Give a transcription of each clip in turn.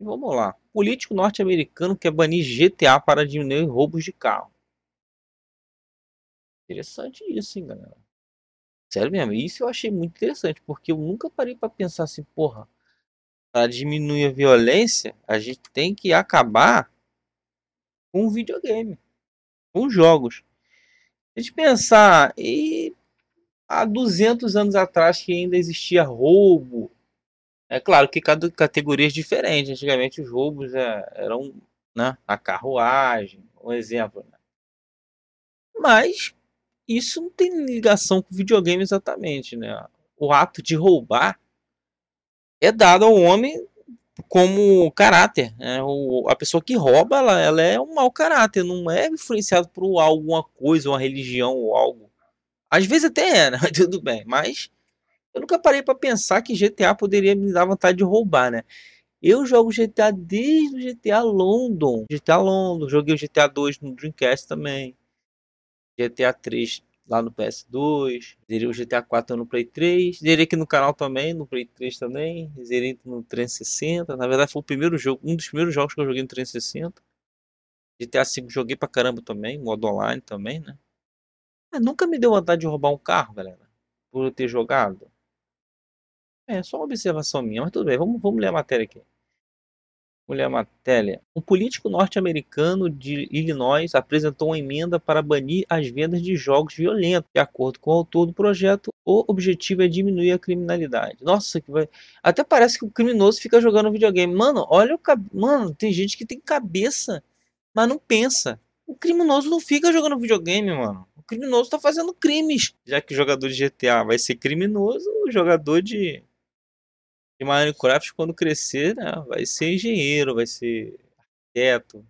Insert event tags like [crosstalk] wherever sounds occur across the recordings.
Vamos lá. Político norte-americano quer banir GTA para diminuir roubos de carro. Interessante isso, hein, galera. Sério mesmo, isso eu achei muito interessante, porque eu nunca parei para pensar assim, porra, para diminuir a violência, a gente tem que acabar com o videogame, com jogos. A gente pensar, e há 200 anos atrás que ainda existia roubo, é claro que cada categoria é diferente. Antigamente os roubos é, eram né, a carruagem, um exemplo. Né? Mas isso não tem ligação com videogame exatamente. Né? O ato de roubar é dado ao homem como caráter. Né? O, a pessoa que rouba, ela, ela é um mau caráter, não é influenciado por alguma coisa, uma religião ou algo. Às vezes até é, né? [laughs] tudo bem, mas eu nunca parei para pensar que GTA poderia me dar vontade de roubar, né? Eu jogo GTA desde o GTA London. GTA London, joguei o GTA 2 no Dreamcast também. GTA 3 lá no PS2. Zerei o GTA 4 no Play 3. Zerei aqui no canal também, no Play 3 também. Zerei no 360. Na verdade foi o primeiro jogo, um dos primeiros jogos que eu joguei no 360. GTA 5 joguei pra caramba também, modo online também, né? Mas nunca me deu vontade de roubar um carro, galera. Por eu ter jogado. É só uma observação minha, mas tudo bem, vamos, vamos ler a matéria aqui. Vamos ler a matéria. Um político norte-americano de Illinois apresentou uma emenda para banir as vendas de jogos violentos. De acordo com o autor do projeto, o objetivo é diminuir a criminalidade. Nossa, que vai. Até parece que o criminoso fica jogando videogame. Mano, olha o cab... Mano, tem gente que tem cabeça, mas não pensa. O criminoso não fica jogando videogame, mano. O criminoso tá fazendo crimes. Já que o jogador de GTA vai ser criminoso, o jogador de e Minecraft, quando crescer, né, vai ser engenheiro, vai ser arquiteto,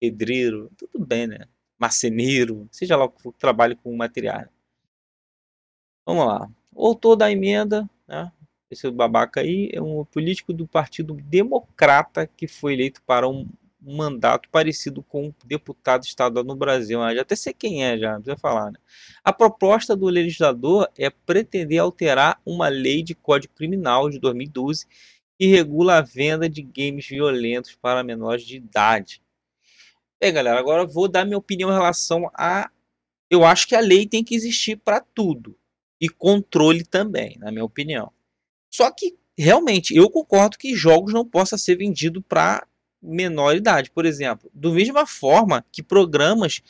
pedreiro, tudo bem, né? Marceneiro, seja lá o que trabalhe com material. Vamos lá. Autor da emenda, né? Esse babaca aí é um político do Partido Democrata que foi eleito para um um mandato parecido com um deputado estadual no Brasil. Né? Eu já até sei quem é, já precisa falar. Né? A proposta do legislador é pretender alterar uma lei de Código Criminal de 2012 que regula a venda de games violentos para menores de idade. Bem, galera, agora vou dar minha opinião em relação a. Eu acho que a lei tem que existir para tudo e controle também, na minha opinião. Só que realmente eu concordo que jogos não possa ser vendido para menor idade, por exemplo. Do mesma forma que programas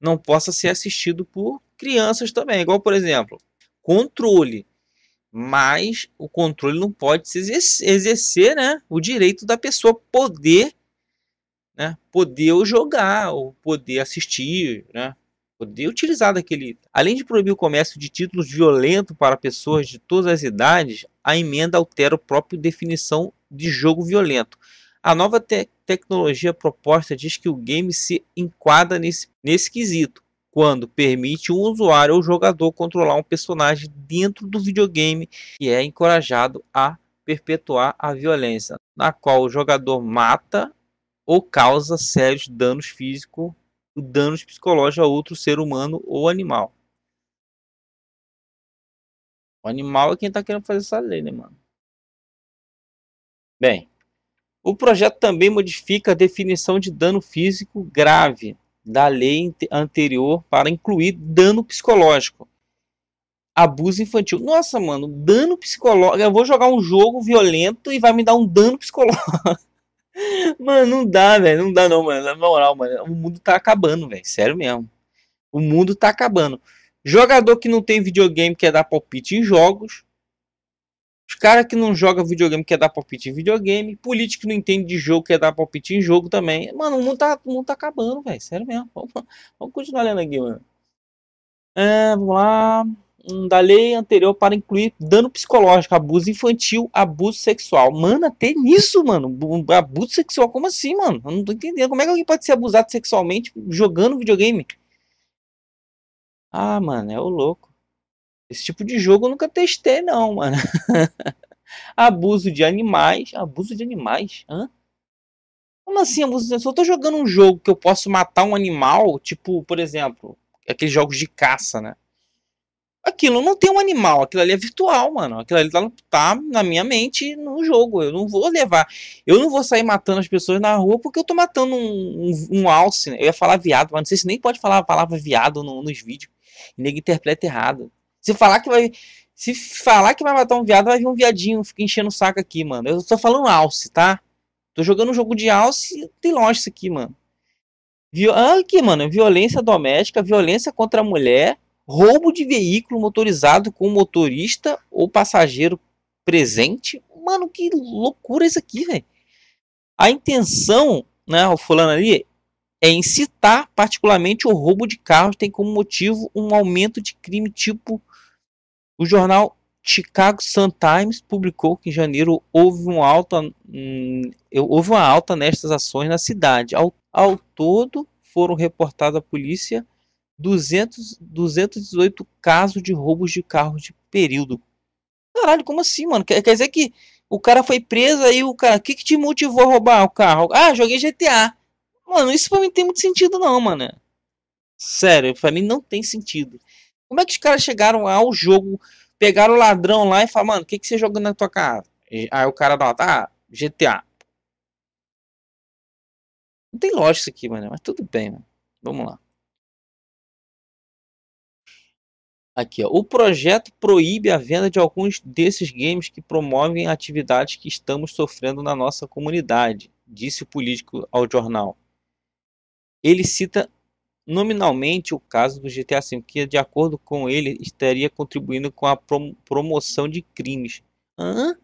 não possam ser assistidos por crianças também, igual por exemplo, controle. Mas o controle não pode se exercer, né, o direito da pessoa poder, né, poder jogar ou poder assistir, né, poder utilizar daquele. Além de proibir o comércio de títulos violentos para pessoas de todas as idades, a emenda altera a própria definição de jogo violento. A nova te tecnologia proposta diz que o game se enquadra nesse, nesse quesito, quando permite um usuário ou jogador controlar um personagem dentro do videogame e é encorajado a perpetuar a violência, na qual o jogador mata ou causa sérios danos físicos, danos psicológicos a outro ser humano ou animal. O animal é quem está querendo fazer essa lei, né, mano? Bem, o projeto também modifica a definição de dano físico grave da lei anterior para incluir dano psicológico. Abuso infantil. Nossa, mano, dano psicológico. Eu vou jogar um jogo violento e vai me dar um dano psicológico. [laughs] mano, não dá, velho. Não dá, não, mano. Na moral, mano. O mundo tá acabando, velho. Sério mesmo. O mundo tá acabando. Jogador que não tem videogame quer é dar palpite em jogos. Os caras que não jogam videogame quer dar palpite em videogame. Político que não entende de jogo quer dar palpite em jogo também. Mano, o mundo tá, o mundo tá acabando, velho. Sério mesmo. [laughs] Vamos, vamos, continuar lendo aqui, mano. É, vamos lá. da lei anterior para incluir dano psicológico, abuso infantil, abuso sexual. Mano, até nisso, mano. Abuso sexual, como assim, mano? Eu não tô entendendo. Como é que alguém pode ser abusado sexualmente jogando videogame? Ah, mano, é o louco. Esse tipo de jogo eu nunca testei, não, mano. [laughs] abuso de animais. Abuso de animais? Hã? Como assim abuso de animais? Se eu tô jogando um jogo que eu posso matar um animal, tipo, por exemplo, aqueles jogos de caça, né? Aquilo não tem um animal, aquilo ali é virtual, mano. Aquilo ali tá, tá na minha mente no jogo. Eu não vou levar. Eu não vou sair matando as pessoas na rua porque eu tô matando um, um, um alce. Né? Eu ia falar viado, mas não sei se nem pode falar a palavra viado no, nos vídeos. E nego interpreta errado. Se falar que vai. Se falar que vai matar um viado, vai vir um viadinho, fica enchendo o saco aqui, mano. Eu tô falando alce, tá? Tô jogando um jogo de alce, tem lógica isso aqui, mano. Viol... Ah, aqui, mano, violência doméstica, violência contra a mulher, roubo de veículo motorizado com motorista ou passageiro presente. Mano, que loucura isso aqui, velho. A intenção, né, o fulano ali, é incitar particularmente o roubo de carros tem como motivo um aumento de crime tipo o jornal Chicago Sun Times publicou que em janeiro houve, um alta, hum, houve uma alta nestas ações na cidade. Ao, ao todo foram reportados à polícia 200, 218 casos de roubos de carros de período. Caralho, como assim, mano? Quer, quer dizer que o cara foi preso aí, o cara, que, que te motivou a roubar o carro? Ah, joguei GTA. Mano, isso pra mim tem muito sentido, não, mano. Sério, pra mim não tem sentido. Como é que os caras chegaram ao jogo, pegaram o ladrão lá e falaram, mano, o que, que você jogando na tua casa? Aí o cara dá, ah, GTA. Não tem lógica isso aqui, mano, mas tudo bem, mano. Vamos lá. Aqui, ó. O projeto proíbe a venda de alguns desses games que promovem atividades que estamos sofrendo na nossa comunidade, disse o político ao jornal ele cita nominalmente o caso do GTA V, que de acordo com ele estaria contribuindo com a promoção de crimes. Hã?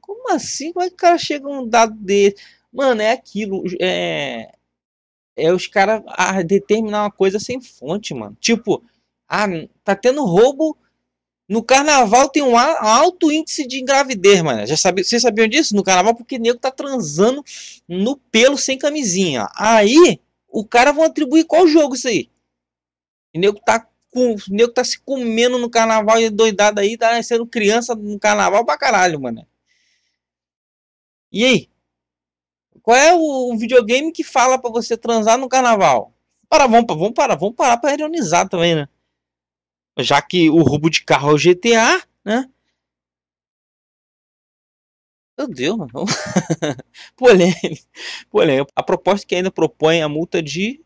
Como assim? Como é que o cara chega um dado desse? Mano, é aquilo. É, é os caras ah, determinar uma coisa sem fonte, mano. Tipo, ah, tá tendo roubo no carnaval tem um alto índice de engravidez, mano. Já vocês sabiam disso? No carnaval, porque nego tá transando no pelo sem camisinha. Aí, o cara vão atribuir qual jogo isso aí? O nego tá com, nego tá se comendo no carnaval e é doidado aí, tá sendo criança no carnaval pra caralho, mano. E aí? Qual é o videogame que fala para você transar no carnaval? Para, vamos, vamos parar, vamos parar para ironizar também, né? já que o roubo de carro é o GTA, né? Meu Deus, mano. polêmico. [laughs] polêmico. A proposta que ainda propõe a multa de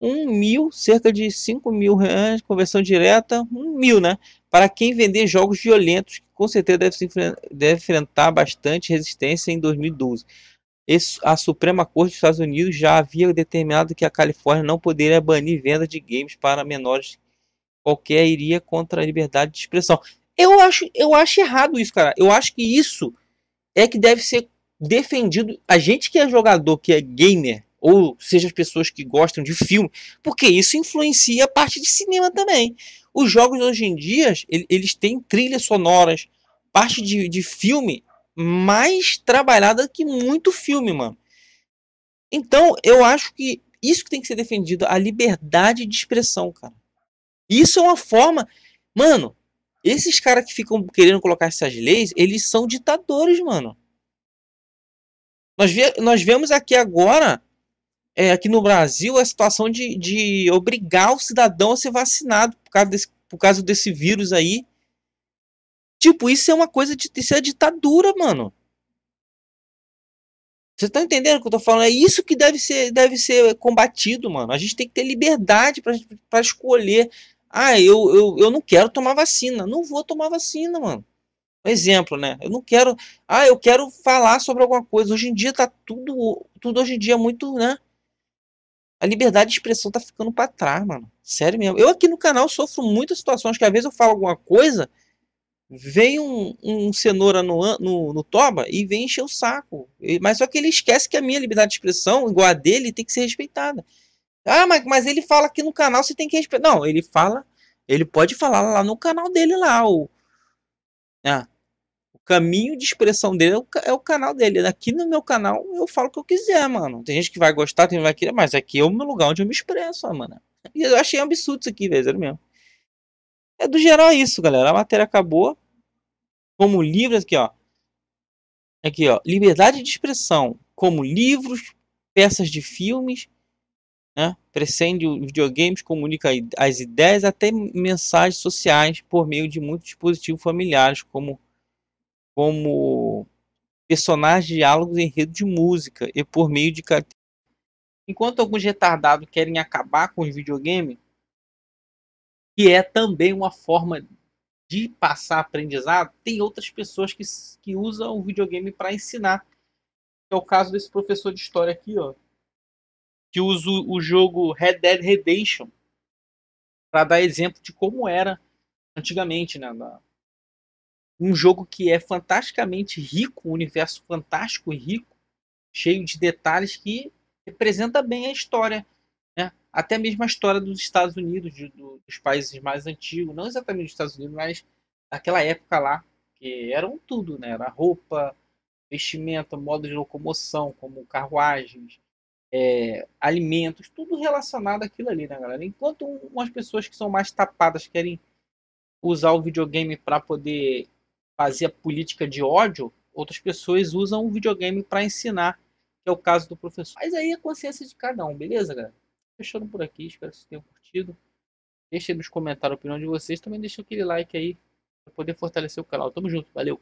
um mil, cerca de cinco mil reais, conversão direta, um mil, né? Para quem vender jogos violentos, que com certeza deve, se, deve enfrentar bastante resistência em 2012. Esse, a Suprema Corte dos Estados Unidos já havia determinado que a Califórnia não poderia banir venda de games para menores qualquer iria contra a liberdade de expressão. Eu acho, eu acho errado isso, cara. Eu acho que isso é que deve ser defendido. A gente que é jogador, que é gamer, ou seja, as pessoas que gostam de filme, porque isso influencia a parte de cinema também. Os jogos hoje em dia, eles têm trilhas sonoras, parte de, de filme mais trabalhada que muito filme, mano. Então, eu acho que isso que tem que ser defendido, a liberdade de expressão, cara. Isso é uma forma. Mano, esses caras que ficam querendo colocar essas leis, eles são ditadores, mano. Nós, nós vemos aqui agora, é, aqui no Brasil, a situação de, de obrigar o cidadão a ser vacinado por causa desse, por causa desse vírus aí. Tipo, isso é uma coisa de isso é ditadura, mano. Você tá entendendo o que eu tô falando? É isso que deve ser, deve ser combatido, mano. A gente tem que ter liberdade para escolher ah, eu, eu, eu não quero tomar vacina. Não vou tomar vacina, mano. Um exemplo, né? Eu não quero. Ah, eu quero falar sobre alguma coisa. Hoje em dia tá tudo. Tudo hoje em dia é muito, né? A liberdade de expressão tá ficando para trás, mano. Sério mesmo. Eu aqui no canal sofro muitas situações que às vezes eu falo alguma coisa, vem um, um cenoura no, no, no toba e vem encher o saco. Mas só que ele esquece que a minha liberdade de expressão, igual a dele, tem que ser respeitada. Ah, mas, mas ele fala aqui no canal, você tem que respeitar. Não, ele fala, ele pode falar lá no canal dele lá. O, ah, o caminho de expressão dele é o, é o, canal dele. Aqui no meu canal eu falo o que eu quiser, mano. Tem gente que vai gostar, tem gente que vai querer, mas aqui é o meu lugar onde eu me expresso, mano. E eu achei absurdo isso aqui, velho, mesmo. É do geral é isso, galera. A matéria acabou. Como livros aqui, ó. Aqui, ó. Liberdade de expressão. Como livros, peças de filmes né? Transcende videogames, comunica as ideias até mensagens sociais por meio de muitos dispositivos familiares, como, como personagens, diálogos em enredo de música, e por meio de... Enquanto alguns retardados querem acabar com os videogames, que é também uma forma de passar aprendizado, tem outras pessoas que, que usam o videogame para ensinar. É o caso desse professor de história aqui, ó que usa o jogo Red Dead Redemption para dar exemplo de como era antigamente, né? Um jogo que é fantasticamente rico, um universo fantástico e rico, cheio de detalhes que representa bem a história, né? Até mesmo a história dos Estados Unidos, de, do, dos países mais antigos, não exatamente dos Estados Unidos, mas daquela época lá, que eram tudo, né? Era roupa, vestimenta, modo de locomoção, como carruagens, é, alimentos, tudo relacionado àquilo ali, né, galera? Enquanto umas pessoas que são mais tapadas querem usar o videogame para poder fazer a política de ódio, outras pessoas usam o videogame para ensinar, que é o caso do professor. Mas aí é consciência de cada um, beleza, galera? Fechando por aqui, espero que vocês tenham curtido. Deixem nos comentários a opinião de vocês, também deixa aquele like aí para poder fortalecer o canal. Tamo junto, valeu!